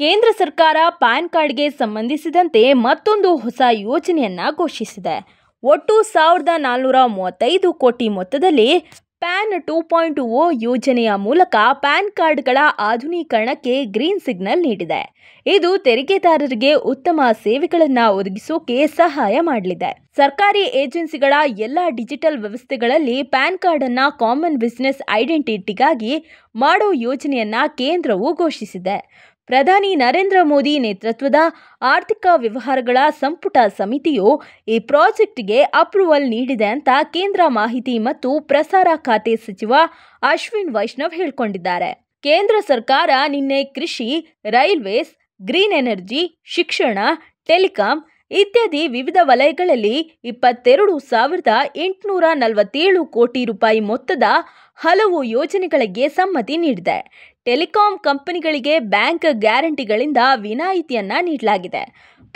ಕೇಂದ್ರ ಸರ್ಕಾರ ಪ್ಯಾನ್ ಕಾರ್ಡ್ಗೆ ಸಂಬಂಧಿಸಿದಂತೆ ಮತ್ತೊಂದು ಹೊಸ ಯೋಜನೆಯನ್ನು ಘೋಷಿಸಿದೆ ಒಟ್ಟು ಸಾವಿರದ ನಾಲ್ನೂರ ಮೂವತ್ತೈದು ಕೋಟಿ ಮೊತ್ತದಲ್ಲಿ ಪ್ಯಾನ್ ಟೂ ಪಾಯಿಂಟ್ ಓ ಯೋಜನೆಯ ಮೂಲಕ ಪ್ಯಾನ್ ಕಾರ್ಡ್ಗಳ ಆಧುನೀಕರಣಕ್ಕೆ ಗ್ರೀನ್ ಸಿಗ್ನಲ್ ನೀಡಿದೆ ಇದು ತೆರಿಗೆದಾರರಿಗೆ ಉತ್ತಮ ಸೇವೆಗಳನ್ನು ಒದಗಿಸೋಕೆ ಸಹಾಯ ಮಾಡಲಿದೆ ಸರ್ಕಾರಿ ಏಜೆನ್ಸಿಗಳ ಎಲ್ಲ ಡಿಜಿಟಲ್ ವ್ಯವಸ್ಥೆಗಳಲ್ಲಿ ಪ್ಯಾನ್ ಕಾರ್ಡನ್ನು ಕಾಮನ್ ಬಿಸಿನೆಸ್ ಐಡೆಂಟಿಟಿಗಾಗಿ ಮಾಡೋ ಯೋಜನೆಯನ್ನು ಕೇಂದ್ರವು ಘೋಷಿಸಿದೆ ಪ್ರಧಾನಿ ನರೇಂದ್ರ ಮೋದಿ ನೇತೃತ್ವದ ಆರ್ಥಿಕ ವ್ಯವಹಾರಗಳ ಸಂಪುಟ ಸಮಿತಿಯು ಈ ಪ್ರಾಜೆಕ್ಟ್ಗೆ ಅಪ್ರೂವಲ್ ನೀಡಿದೆ ಅಂತ ಕೇಂದ್ರ ಮಾಹಿತಿ ಮತ್ತು ಪ್ರಸಾರ ಖಾತೆ ಸಚಿವ ಅಶ್ವಿನ್ ವೈಷ್ಣವ್ ಹೇಳಿಕೊಂಡಿದ್ದಾರೆ ಕೇಂದ್ರ ಸರ್ಕಾರ ನಿನ್ನೆ ಕೃಷಿ ರೈಲ್ವೇಸ್ ಗ್ರೀನ್ ಎನರ್ಜಿ ಶಿಕ್ಷಣ ಟೆಲಿಕಾಂ ಇತ್ಯಾದಿ ವಿವಿಧ ವಲಯಗಳಲ್ಲಿ ಇಪ್ಪತ್ತೆರಡು ಸಾವಿರದ ಎಂಟುನೂರ ನಲವತ್ತೇಳು ಕೋಟಿ ರೂಪಾಯಿ ಮೊತ್ತದ ಹಲವು ಯೋಜನೆಗಳಿಗೆ ಸಮ್ಮತಿ ನೀಡಿದೆ ಟೆಲಿಕಾಂ ಕಂಪನಿಗಳಿಗೆ ಬ್ಯಾಂಕ್ ಗ್ಯಾರಂಟಿಗಳಿಂದ ವಿನಾಯಿತಿಯನ್ನು ನೀಡಲಾಗಿದೆ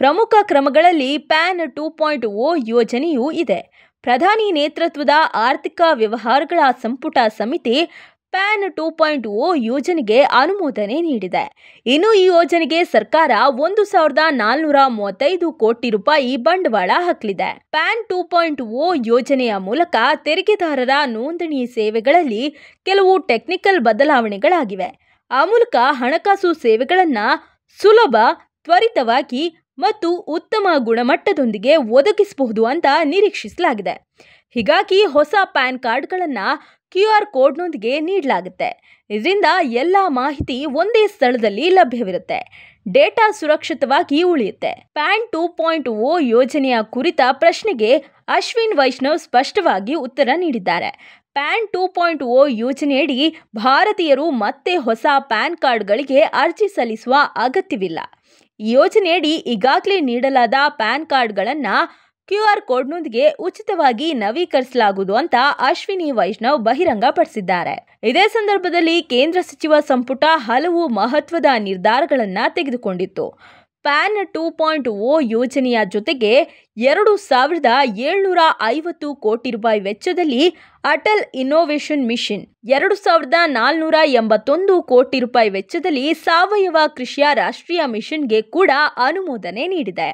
ಪ್ರಮುಖ ಕ್ರಮಗಳಲ್ಲಿ ಪ್ಯಾನ್ ಟೂ ಪಾಯಿಂಟ್ ಓ ಯೋಜನೆಯೂ ಇದೆ ಪ್ರಧಾನಿ ನೇತೃತ್ವದ ಆರ್ಥಿಕ ವ್ಯವಹಾರಗಳ ಸಂಪುಟ ಸಮಿತಿ ಪ್ಯಾನ್ ಟೂ ಪಾಯಿಂಟ್ ಓ ಯೋಜನೆಗೆ ಅನುಮೋದನೆ ನೀಡಿದೆ ಇನ್ನು ಈ ಯೋಜನೆಗೆ ಸರ್ಕಾರ ಒಂದು ಸಾವಿರದ ನಾಲ್ನೂರ ಮೂವತ್ತೈದು ಕೋಟಿ ರೂಪಾಯಿ ಬಂಡವಾಳ ಹಾಕಲಿದೆ ಪ್ಯಾನ್ ಟೂ ಪಾಯಿಂಟ್ ಓ ಯೋಜನೆಯ ಮೂಲಕ ತೆರಿಗೆದಾರರ ನೋಂದಣಿ ಸೇವೆಗಳಲ್ಲಿ ಕೆಲವು ಟೆಕ್ನಿಕಲ್ ಬದಲಾವಣೆಗಳಾಗಿವೆ ಆ ಮೂಲಕ ಹಣಕಾಸು ಸೇವೆಗಳನ್ನು ಸುಲಭ ತ್ವರಿತವಾಗಿ ಮತ್ತು ಉತ್ತಮ ಗುಣಮಟ್ಟದೊಂದಿಗೆ ಒದಗಿಸಬಹುದು ಅಂತ ನಿರೀಕ್ಷಿಸಲಾಗಿದೆ ಹೀಗಾಗಿ ಹೊಸ ಪ್ಯಾನ್ ಕಾರ್ಡ್ಗಳನ್ನು ಕ್ಯೂ ಆರ್ ಕೋಡ್ನೊಂದಿಗೆ ನೀಡಲಾಗುತ್ತೆ ಇದರಿಂದ ಎಲ್ಲ ಮಾಹಿತಿ ಒಂದೇ ಸ್ಥಳದಲ್ಲಿ ಲಭ್ಯವಿರುತ್ತೆ ಡೇಟಾ ಸುರಕ್ಷಿತವಾಗಿ ಉಳಿಯುತ್ತೆ ಪ್ಯಾನ್ ಟೂ ಪಾಯಿಂಟ್ ಓ ಯೋಜನೆಯ ಕುರಿತ ಪ್ರಶ್ನೆಗೆ ಅಶ್ವಿನ್ ವೈಷ್ಣವ್ ಸ್ಪಷ್ಟವಾಗಿ ಉತ್ತರ ನೀಡಿದ್ದಾರೆ ಪ್ಯಾನ್ ಟೂ ಪಾಯಿಂಟ್ ಓ ಯೋಜನೆಯಡಿ ಭಾರತೀಯರು ಮತ್ತೆ ಹೊಸ ಪ್ಯಾನ್ ಕಾರ್ಡ್ಗಳಿಗೆ ಅರ್ಜಿ ಸಲ್ಲಿಸುವ ಅಗತ್ಯವಿಲ್ಲ ಯೋಜನೆಯಡಿ ಈಗಾಗಲೇ ನೀಡಲಾದ ಪ್ಯಾನ್ ಕಾರ್ಡ್ಗಳನ್ನು ಕ್ಯೂ ಆರ್ ಕೋಡ್ನೊಂದಿಗೆ ಉಚಿತವಾಗಿ ನವೀಕರಿಸಲಾಗುವುದು ಅಂತ ಅಶ್ವಿನಿ ವೈಷ್ಣವ್ ಬಹಿರಂಗಪಡಿಸಿದ್ದಾರೆ ಇದೇ ಸಂದರ್ಭದಲ್ಲಿ ಕೇಂದ್ರ ಸಚಿವ ಸಂಪುಟ ಹಲವು ಮಹತ್ವದ ನಿರ್ಧಾರಗಳನ್ನು ತೆಗೆದುಕೊಂಡಿತ್ತು ಪ್ಯಾನ್ ಟೂ ಪಾಯಿಂಟ್ ಓ ಯೋಜನೆಯ ಜೊತೆಗೆ ಎರಡು ಸಾವಿರದ ಏಳ್ನೂರ ಐವತ್ತು ಕೋಟಿ ರೂಪಾಯಿ ವೆಚ್ಚದಲ್ಲಿ ಅಟಲ್ ಇನ್ನೋವೇಷನ್ ಮಿಷನ್ ಎರಡು ಸಾವಿರದ ನಾಲ್ನೂರ ಎಂಬತ್ತೊಂದು ಕೋಟಿ ರೂಪಾಯಿ ವೆಚ್ಚದಲ್ಲಿ ಸಾವಯವ ಕೃಷಿಯ ರಾಷ್ಟ್ರೀಯ ಮಿಷನ್ಗೆ ಕೂಡ ಅನುಮೋದನೆ ನೀಡಿದೆ